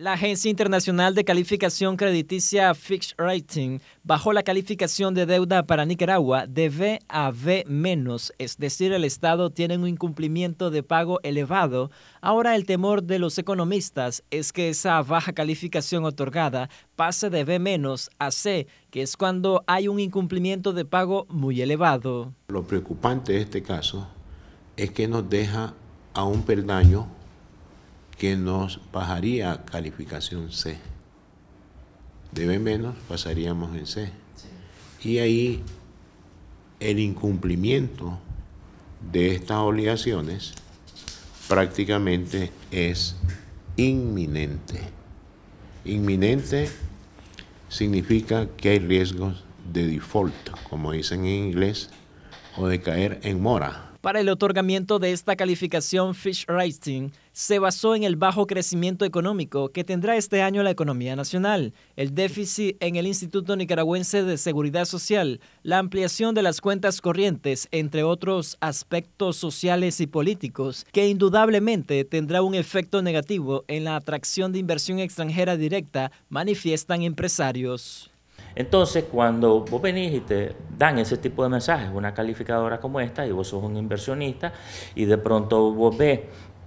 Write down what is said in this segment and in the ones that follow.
La Agencia Internacional de Calificación Crediticia Fix Rating bajó la calificación de deuda para Nicaragua de B a B-, es decir, el Estado tiene un incumplimiento de pago elevado. Ahora el temor de los economistas es que esa baja calificación otorgada pase de B- a C, que es cuando hay un incumplimiento de pago muy elevado. Lo preocupante de este caso es que nos deja a un peldaño que nos bajaría a calificación C. De B menos pasaríamos en C. Y ahí el incumplimiento de estas obligaciones prácticamente es inminente. Inminente significa que hay riesgos de default, como dicen en inglés, o de caer en mora. Para el otorgamiento de esta calificación, Fish Rating se basó en el bajo crecimiento económico que tendrá este año la economía nacional, el déficit en el Instituto Nicaragüense de Seguridad Social, la ampliación de las cuentas corrientes, entre otros aspectos sociales y políticos, que indudablemente tendrá un efecto negativo en la atracción de inversión extranjera directa, manifiestan empresarios. Entonces, cuando vos venís y te dan ese tipo de mensajes, una calificadora como esta, y vos sos un inversionista, y de pronto vos ves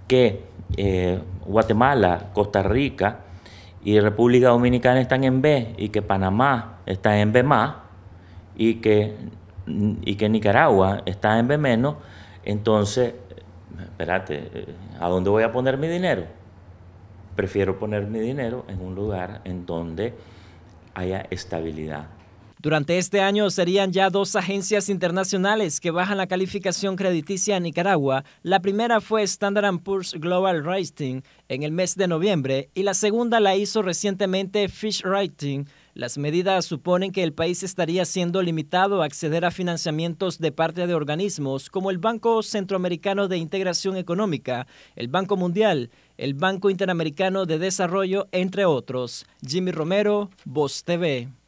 que eh, Guatemala, Costa Rica y República Dominicana están en B, y que Panamá está en B más, y que, mm, y que Nicaragua está en B menos, entonces, espérate, eh, ¿a dónde voy a poner mi dinero? Prefiero poner mi dinero en un lugar en donde haya estabilidad. Durante este año serían ya dos agencias internacionales que bajan la calificación crediticia a Nicaragua. La primera fue Standard Poor's Global Rating en el mes de noviembre y la segunda la hizo recientemente Fish Rating las medidas suponen que el país estaría siendo limitado a acceder a financiamientos de parte de organismos como el Banco Centroamericano de Integración Económica, el Banco Mundial, el Banco Interamericano de Desarrollo, entre otros. Jimmy Romero, Voz TV.